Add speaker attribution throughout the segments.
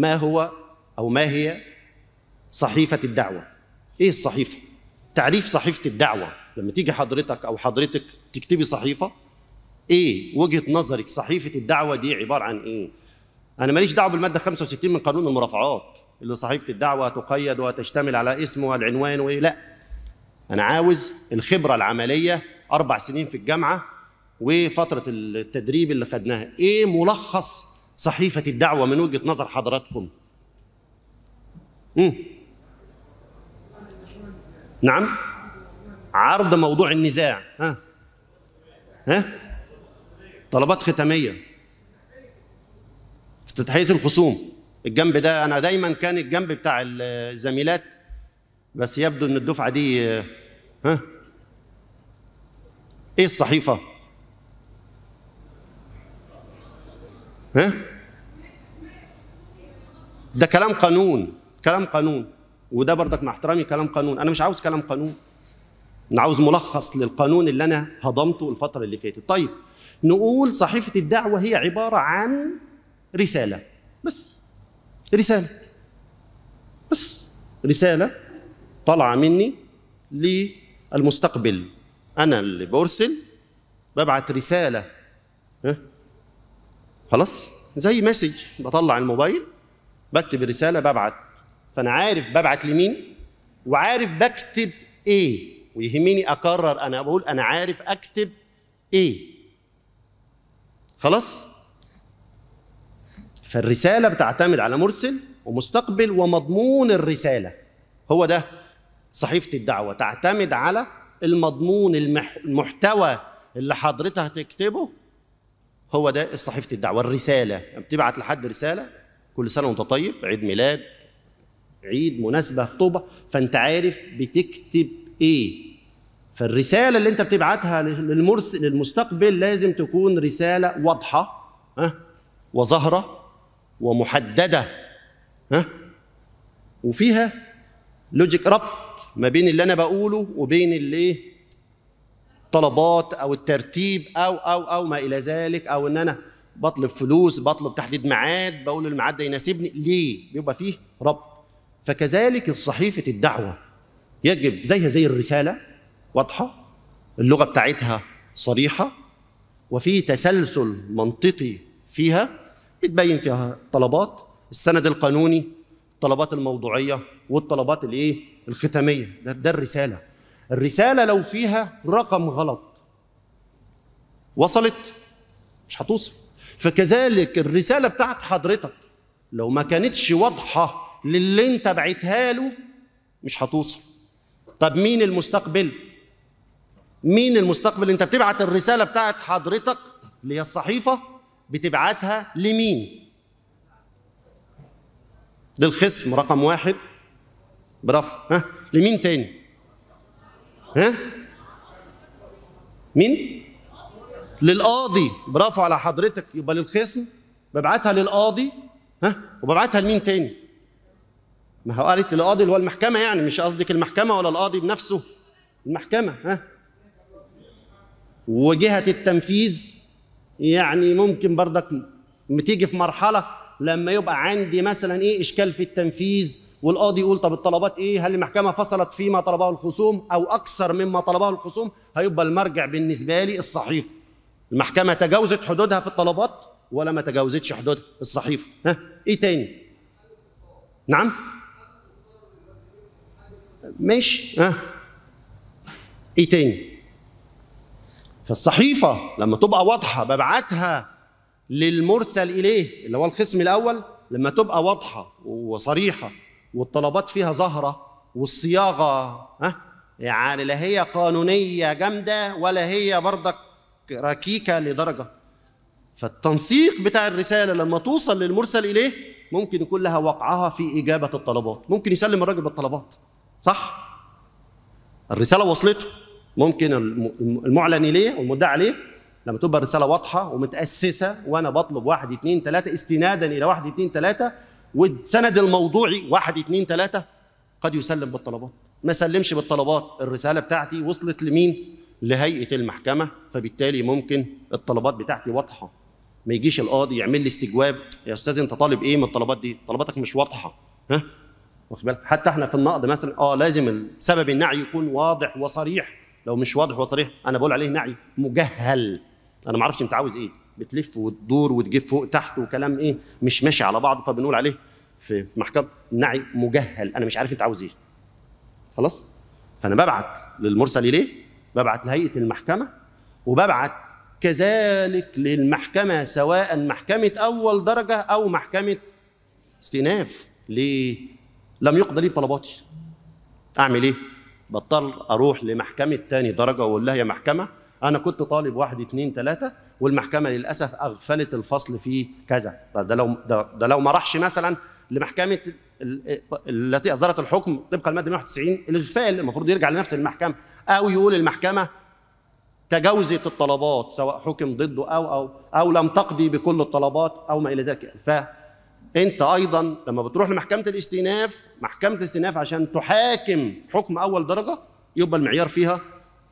Speaker 1: ما هو أو ما هي صحيفة الدعوة إيه الصحيفة؟ تعريف صحيفة الدعوة لما تيجي حضرتك أو حضرتك تكتبي صحيفة إيه وجهة نظرك صحيفة الدعوة دي عبارة عن إيه؟ أنا ماليش دعوة بالمادة 65 من قانون المرافعات اللي صحيفة الدعوة تقيد وتشتمل على اسم والعنوان وإيه لا أنا عاوز الخبرة العملية أربع سنين في الجامعة وفترة التدريب اللي خدناها إيه ملخص صحيفة الدعوة من وجهة نظر حضراتكم مم. نعم عرض موضوع النزاع ها ها طلبات ختامية افتتاحية الخصوم الجنب ده أنا دايما كان الجنب بتاع الزميلات بس يبدو إن الدفعة دي ها إيه الصحيفة؟ ها إيه؟ ده كلام قانون كلام قانون وده برضك مع احترامي كلام قانون انا مش عاوز كلام قانون انا عاوز ملخص للقانون اللي انا هضمته الفتره اللي فاتت طيب نقول صحيفه الدعوه هي عباره عن رساله بس رساله بس رساله طالعه مني للمستقبل انا اللي برسل ببعت رساله ها إيه؟ خلاص زي مسج بطلع الموبايل بكتب الرساله ببعت فانا عارف ببعت لمين وعارف بكتب ايه ويهمني اقرر انا بقول انا عارف اكتب ايه خلاص فالرساله بتعتمد على مرسل ومستقبل ومضمون الرساله هو ده صحيفه الدعوه تعتمد على المضمون المحتوى اللي حضرتك هتكتبه هو ده الصحيفة الدعوه الرساله يعني بتبعت لحد رساله كل سنه وانت طيب عيد ميلاد عيد مناسبه خطوبه فانت عارف بتكتب ايه فالرساله اللي انت بتبعتها للمرسل للمستقبل لازم تكون رساله واضحه ها وظاهره ومحدده ها وفيها لوجيك ربط ما بين اللي انا بقوله وبين اللي الطلبات او الترتيب او او او ما الى ذلك او ان انا بطلب فلوس بطلب تحديد ميعاد بقول الميعاد ده يناسبني ليه بيبقى فيه ربط فكذلك صحيفه الدعوه يجب زيها زي الرساله واضحه اللغه بتاعتها صريحه وفي تسلسل منطقي فيها بتبين فيها طلبات السند القانوني الطلبات الموضوعيه والطلبات الايه الختاميه ده, ده الرساله الرسالة لو فيها رقم غلط وصلت مش هتوصل فكذلك الرسالة بتاعت حضرتك لو ما كانتش واضحة للي انت بعتها له مش هتوصل طب مين المستقبل مين المستقبل انت بتبعت الرسالة بتاعت حضرتك اللي هي الصحيفة بتبعتها لمين للخصم رقم واحد برافو ها لمين تاني ها إيه؟ مين للقاضي برافو على حضرتك يبقى للخصم ببعتها للقاضي ها وببعتها لمين تاني ما هو قالت للقاضي اللي هو المحكمه يعني مش قصدك المحكمه ولا القاضي بنفسه المحكمه ها وجهه التنفيذ يعني ممكن بردك بتيجي في مرحله لما يبقى عندي مثلا ايه اشكال في التنفيذ والقاضي يقول طب الطلبات ايه هل المحكمه فصلت فيما طلبه الخصوم او اكثر مما طلبه الخصوم هيبقى المرجع بالنسبه لي الصحيفه المحكمه تجاوزت حدودها في الطلبات ولا ما تجاوزتش حدودها الصحيفه ها ايه تاني نعم ماشي ها ايه تاني فالصحيفه لما تبقى واضحه ببعتها للمرسل اليه اللي هو الخصم الاول لما تبقى واضحه وصريحه والطلبات فيها زهرة والصياغة ها يعني لا هي قانونية جامدة ولا هي برضك ركيكة لدرجة فالتنسيق بتاع الرسالة لما توصل للمرسل إليه ممكن يكون لها وقعها في إجابة الطلبات ممكن يسلم الراجل بالطلبات صح الرسالة وصلته ممكن المعلن إليه والمدعى عليه لما تبقى الرسالة واضحة ومتأسسة وأنا بطلب واحد اتنين تلاتة استنادا إلى واحد اتنين تلاتة والسند الموضوعي واحد اثنين ثلاثة قد يسلم بالطلبات ما سلمش بالطلبات الرسالة بتاعتي وصلت لمين؟ لهيئة المحكمة فبالتالي ممكن الطلبات بتاعتي واضحة ما يجيش القاضي يعمل لي استجواب يا استاذ انت طالب ايه من الطلبات دي؟ طلباتك مش واضحة ها؟ واخد بالك؟ حتى احنا في النقد مثلا اه لازم سبب النعي يكون واضح وصريح لو مش واضح وصريح انا بقول عليه نعي مجهل انا ما اعرفش انت عاوز ايه بتلف وتدور وتجيب فوق تحت وكلام ايه مش ماشي على بعضه فبنقول عليه في محكمه نعي مجهل انا مش عارف انت عاوز ايه خلاص فانا ببعت للمرسل اليه ببعت لهيئه المحكمه وببعت كذلك للمحكمه سواء محكمه اول درجه او محكمه استئناف ليه لم يقضى لي طلباتي اعمل ايه بضطر اروح لمحكمه ثاني درجه واقول لها يا محكمه انا كنت طالب واحد اثنين ثلاثه والمحكمه للاسف اغفلت الفصل في كذا ده لو ده, ده لو ما راحش مثلا لمحكمه التي اصدرت الحكم طبقا الماده 191 الاغفال المفروض يرجع لنفس المحكمه او يقول المحكمه تجاوزت الطلبات سواء حكم ضده او او او لم تقضي بكل الطلبات او ما الى ذلك فانت ايضا لما بتروح لمحكمه الاستئناف محكمه الاستئناف عشان تحاكم حكم اول درجه يبقى المعيار فيها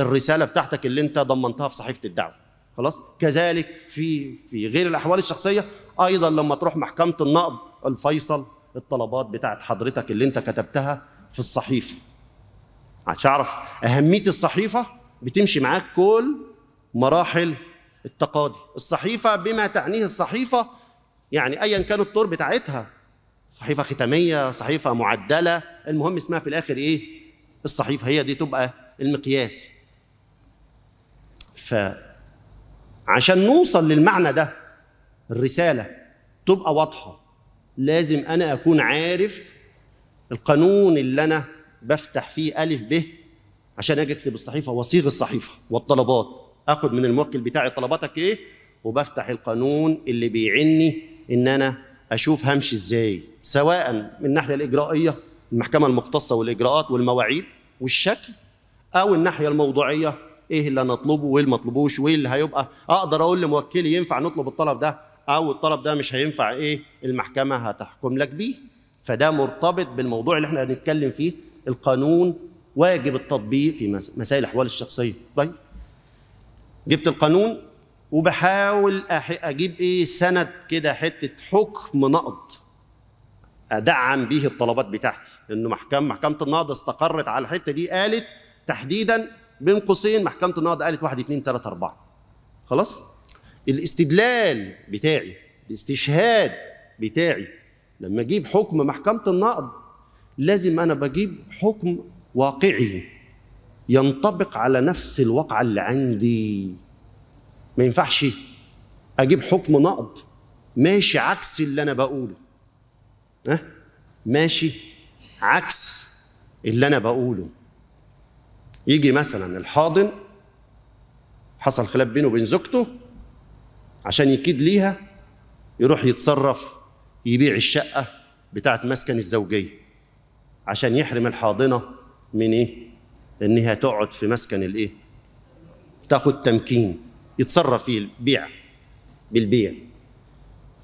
Speaker 1: الرساله بتاعتك اللي انت ضمنتها في صحيفه الدعوه خلاص كذلك في في غير الاحوال الشخصيه ايضا لما تروح محكمه النقض الفيصل الطلبات بتاعت حضرتك اللي انت كتبتها في الصحيفه عشان اعرف اهميه الصحيفه بتمشي معاك كل مراحل التقاضي الصحيفه بما تعنيه الصحيفه يعني ايا كان الطور بتاعتها صحيفه ختاميه صحيفه معدله المهم اسمها في الاخر ايه الصحيفه هي دي تبقى المقياس فعشان نوصل للمعنى ده الرسالة تبقى واضحة لازم أنا أكون عارف القانون اللي أنا بفتح فيه ألف ب عشان أجي أكتب الصحيفة وأصيغ الصحيفة والطلبات آخد من الموكل بتاعي طلباتك إيه وبفتح القانون اللي بيعني إن أنا أشوف همشي إزاي سواء من الناحية الإجرائية المحكمة المختصة والإجراءات والمواعيد والشكل أو الناحية الموضوعية ايه اللي انا اطلبه وايه اللي ما اطلبوش وايه اللي هيبقى اقدر اقول لموكلي ينفع نطلب الطلب ده او الطلب ده مش هينفع ايه المحكمه هتحكم لك بيه فده مرتبط بالموضوع اللي احنا هنتكلم فيه القانون واجب التطبيق في مسائل الاحوال الشخصيه طيب جبت القانون وبحاول اجيب ايه سند كده حته حكم نقض ادعم به الطلبات بتاعتي انه محكمه محكمه النقض استقرت على الحته دي قالت تحديدا بين قوسين محكمه النقض قالت 1 2 3 4 خلاص الاستدلال بتاعي الاستشهاد بتاعي لما اجيب حكم محكمه النقض لازم انا بجيب حكم واقعي ينطبق على نفس الواقعه اللي عندي ما ينفعش اجيب حكم نقض ماشي عكس اللي انا بقوله ها ماشي عكس اللي انا بقوله يجي مثلا الحاضن حصل خلاف بينه وبين زوجته عشان يكيد ليها يروح يتصرف يبيع الشقة بتاعة مسكن الزوجية عشان يحرم الحاضنة من إيه؟ إنها تقعد في مسكن الإيه؟ تاخد تمكين يتصرف فيه البيع بالبيع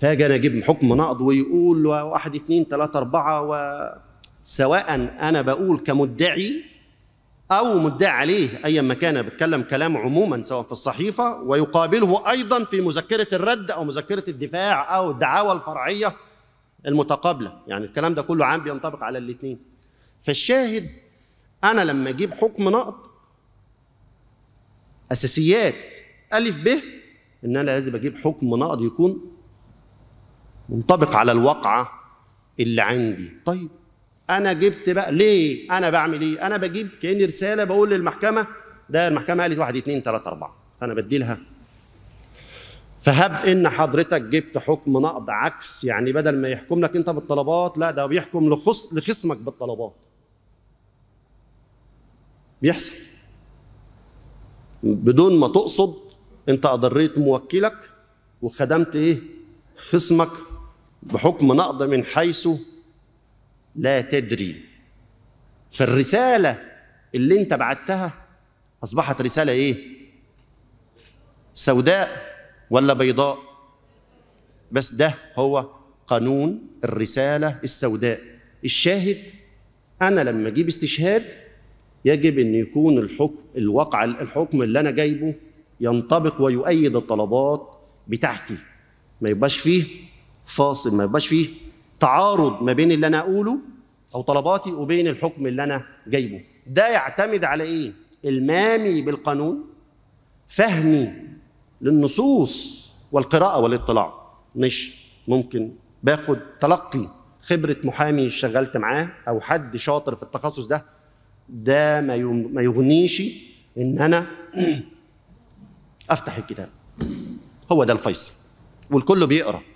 Speaker 1: فاجي أنا أجيب حكم نقض ويقول واحد اتنين تلاتة أربعة وسواء أنا بقول كمدعي أو مدعي عليه أيا ما كان بيتكلم كلام عموما سواء في الصحيفة ويقابله أيضا في مذكرة الرد أو مذكرة الدفاع أو الدعاوى الفرعية المتقابلة يعني الكلام ده كله عام بينطبق على الاثنين فالشاهد أنا لما أجيب حكم نقض أساسيات ألف ب إن أنا لازم أجيب حكم نقض يكون منطبق على الواقعة اللي عندي طيب انا جبت بقى ليه انا بعمل ايه انا بجيب كاني رساله بقول للمحكمه ده المحكمه قالت واحد اتنين تلاته اربعه فانا بدي لها فهب ان حضرتك جبت حكم نقض عكس يعني بدل ما يحكم لك انت بالطلبات لا ده بيحكم لخص لخصمك بالطلبات بيحصل بدون ما تقصد انت اضريت موكلك وخدمت ايه خصمك بحكم نقض من حيث لا تدري فالرسالة اللي انت بعتها أصبحت رسالة إيه؟ سوداء ولا بيضاء؟ بس ده هو قانون الرسالة السوداء الشاهد أنا لما أجيب استشهاد يجب أن يكون الحكم الواقع الحكم اللي أنا جايبه ينطبق ويؤيد الطلبات بتاعتي ما يبقاش فيه فاصل ما يبقاش فيه تعارض ما بين اللي انا اقوله او طلباتي وبين الحكم اللي انا جايبه ده يعتمد على ايه المامي بالقانون فهمي للنصوص والقراءه والاطلاع مش ممكن باخد تلقي خبره محامي اشتغلت معاه او حد شاطر في التخصص ده ده ما ما يغنيش ان انا افتح الكتاب هو ده الفيصل والكل بيقرا